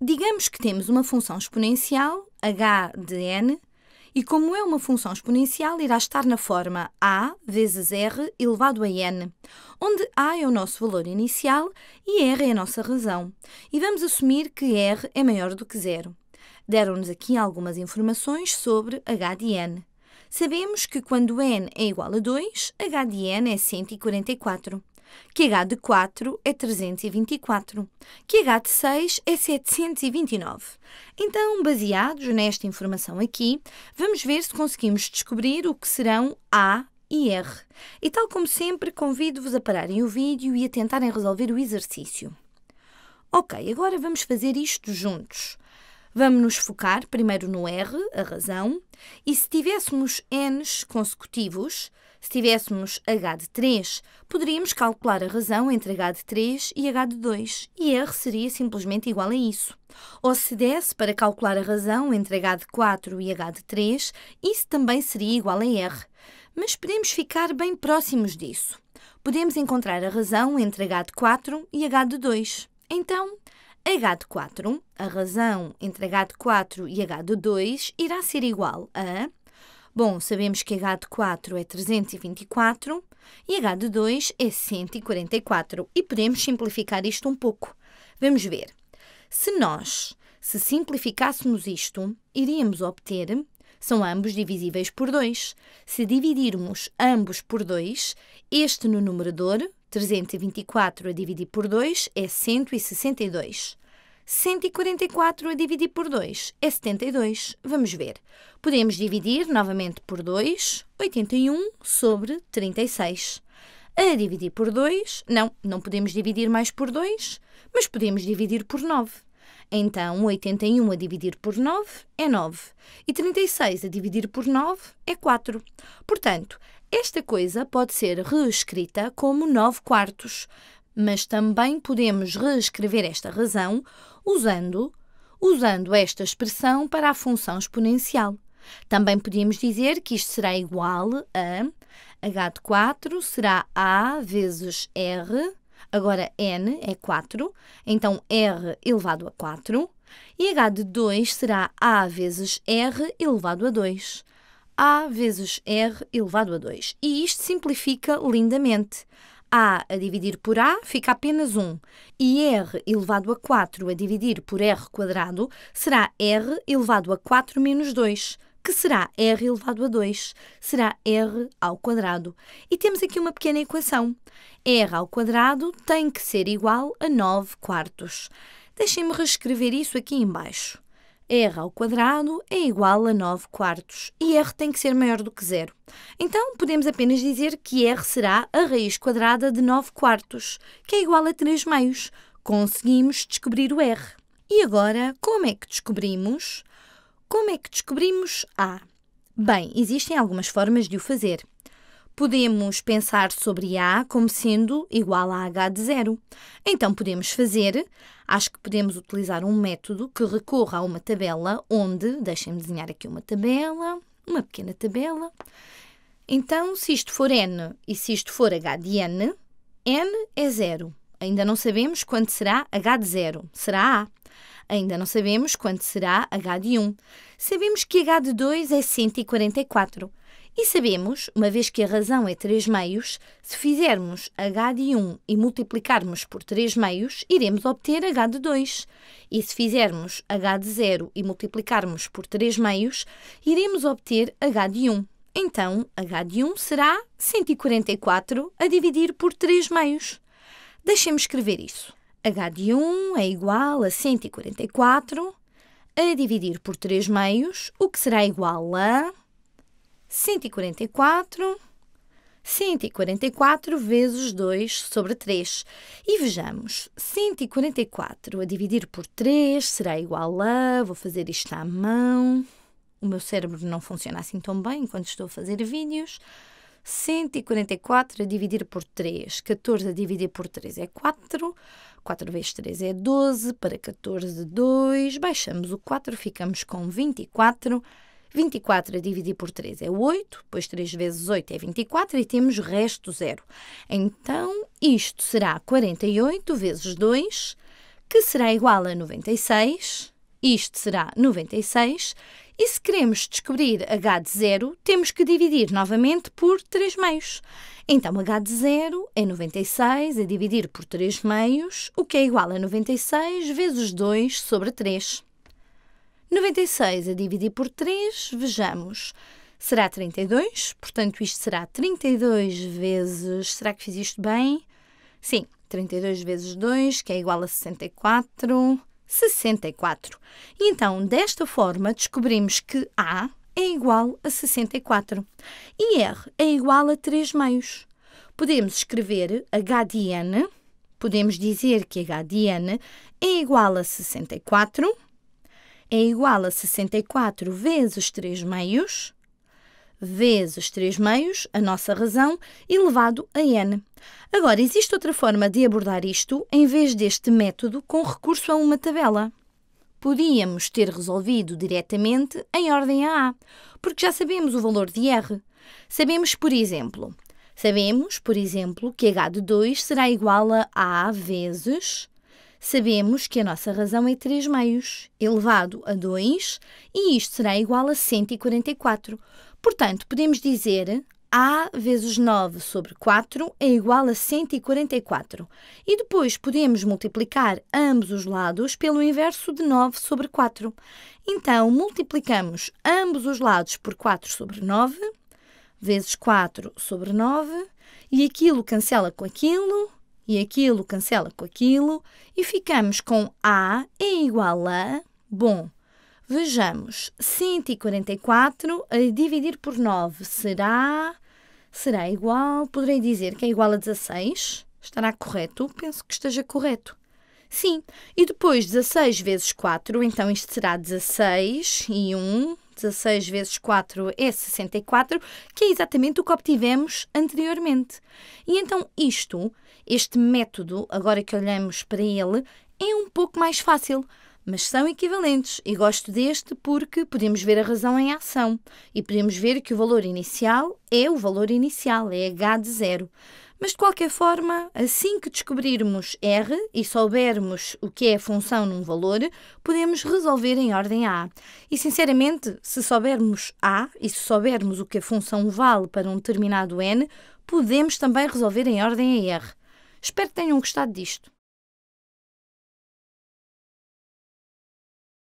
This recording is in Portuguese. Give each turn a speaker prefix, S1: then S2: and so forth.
S1: Digamos que temos uma função exponencial, h de n, e como é uma função exponencial, irá estar na forma a vezes r elevado a n, onde a é o nosso valor inicial e r é a nossa razão. E vamos assumir que r é maior do que zero. Deram-nos aqui algumas informações sobre h de n. Sabemos que quando n é igual a 2, h de n é 144. QH de 4 é 324. QH de 6 é 729. Então, baseados nesta informação aqui, vamos ver se conseguimos descobrir o que serão A e R. E tal como sempre, convido-vos a pararem o vídeo e a tentarem resolver o exercício. Ok, agora vamos fazer isto juntos. Vamos nos focar primeiro no R, a razão, e se tivéssemos Ns consecutivos, se tivéssemos H de 3, poderíamos calcular a razão entre H de 3 e H de 2, e R seria simplesmente igual a isso. Ou se desse para calcular a razão entre H de 4 e H de 3, isso também seria igual a R. Mas podemos ficar bem próximos disso. Podemos encontrar a razão entre H de 4 e H de 2. Então, H de 4, a razão entre H de 4 e H de 2 irá ser igual a Bom, sabemos que H de 4 é 324 e H de 2 é 144 e podemos simplificar isto um pouco. Vamos ver. Se nós, se simplificássemos isto, iríamos obter são ambos divisíveis por 2. Se dividirmos ambos por 2, este no numerador, 324 a dividir por 2 é 162. 144 a dividir por 2 é 72. Vamos ver. Podemos dividir novamente por 2, 81 sobre 36. A dividir por 2, não, não podemos dividir mais por 2, mas podemos dividir por 9. Então, 81 a dividir por 9 é 9. E 36 a dividir por 9 é 4. Portanto, esta coisa pode ser reescrita como 9 quartos, mas também podemos reescrever esta razão usando usando esta expressão para a função exponencial. Também podíamos dizer que isto será igual a h de 4 será a vezes r, agora n é 4, então r elevado a 4, e h de 2 será a vezes r elevado a 2 a vezes r elevado a 2. E isto simplifica lindamente. A a dividir por A fica apenas 1. E R elevado a 4 a dividir por R quadrado será R elevado a 4 menos 2, que será R elevado a 2, será R ao quadrado. E temos aqui uma pequena equação. R ao quadrado tem que ser igual a 9 quartos. Deixem-me reescrever isso aqui embaixo. R ao quadrado é igual a 9 quartos e R tem que ser maior do que zero. Então, podemos apenas dizer que R será a raiz quadrada de 9 quartos, que é igual a 3 meios. Conseguimos descobrir o R. E agora, como é que descobrimos? Como é que descobrimos A? Bem, existem algumas formas de o fazer. Podemos pensar sobre A como sendo igual a H de zero. Então podemos fazer, acho que podemos utilizar um método que recorra a uma tabela onde, deixem-me desenhar aqui uma tabela, uma pequena tabela. Então, se isto for N e se isto for H de N, N é zero. Ainda não sabemos quanto será H de zero. Será A. Ainda não sabemos quanto será H de 1. Sabemos que H de 2 é 144. E sabemos, uma vez que a razão é 3 meios, se fizermos h de 1 e multiplicarmos por 3 meios, iremos obter h de 2. E se fizermos h de 0 e multiplicarmos por 3 meios, iremos obter h de 1. Então, h de 1 será 144 a dividir por 3 meios. Deixem-me escrever isso. h de 1 é igual a 144 a dividir por 3 meios, o que será igual a 144, 144 vezes 2 sobre 3. E vejamos, 144 a dividir por 3 será igual a... Vou fazer isto à mão. O meu cérebro não funciona assim tão bem enquanto estou a fazer vídeos. 144 a dividir por 3. 14 a dividir por 3 é 4. 4 vezes 3 é 12. Para 14, 2. Baixamos o 4, ficamos com 24. 24 24 a dividir por 3 é 8, depois 3 vezes 8 é 24 e temos resto zero. Então, isto será 48 vezes 2, que será igual a 96. Isto será 96. E se queremos descobrir h de zero, temos que dividir novamente por 3 meios. Então, h de zero é 96 a é dividir por 3 meios, o que é igual a 96 vezes 2 sobre 3. 96 a dividir por 3, vejamos, será 32, portanto isto será 32 vezes. Será que fiz isto bem? Sim, 32 vezes 2, que é igual a 64. 64. E então, desta forma, descobrimos que A é igual a 64 e R é igual a 3 meios. Podemos escrever H de N, podemos dizer que H de N é igual a 64 é igual a 64 vezes 3 meios, vezes 3 meios, a nossa razão, elevado a n. Agora, existe outra forma de abordar isto em vez deste método com recurso a uma tabela. Podíamos ter resolvido diretamente em ordem a A, porque já sabemos o valor de R. Sabemos, por exemplo, sabemos, por exemplo, que H de 2 será igual a A vezes Sabemos que a nossa razão é 3 meios, elevado a 2, e isto será igual a 144. Portanto, podemos dizer a vezes 9 sobre 4 é igual a 144. E depois podemos multiplicar ambos os lados pelo inverso de 9 sobre 4. Então, multiplicamos ambos os lados por 4 sobre 9, vezes 4 sobre 9, e aquilo cancela com aquilo, e aquilo cancela com aquilo e ficamos com A é igual a. Bom, vejamos. 144 a dividir por 9 será. Será igual. Poderei dizer que é igual a 16? Estará correto? Penso que esteja correto. Sim, e depois 16 vezes 4, então isto será 16 e 1, 16 vezes 4 é 64, que é exatamente o que obtivemos anteriormente. E então isto, este método, agora que olhamos para ele, é um pouco mais fácil mas são equivalentes e gosto deste porque podemos ver a razão em ação e podemos ver que o valor inicial é o valor inicial, é H de zero. Mas de qualquer forma, assim que descobrirmos R e soubermos o que é a função num valor, podemos resolver em ordem A. E sinceramente, se soubermos A e se soubermos o que a função vale para um determinado N, podemos também resolver em ordem a R. Espero que tenham gostado disto.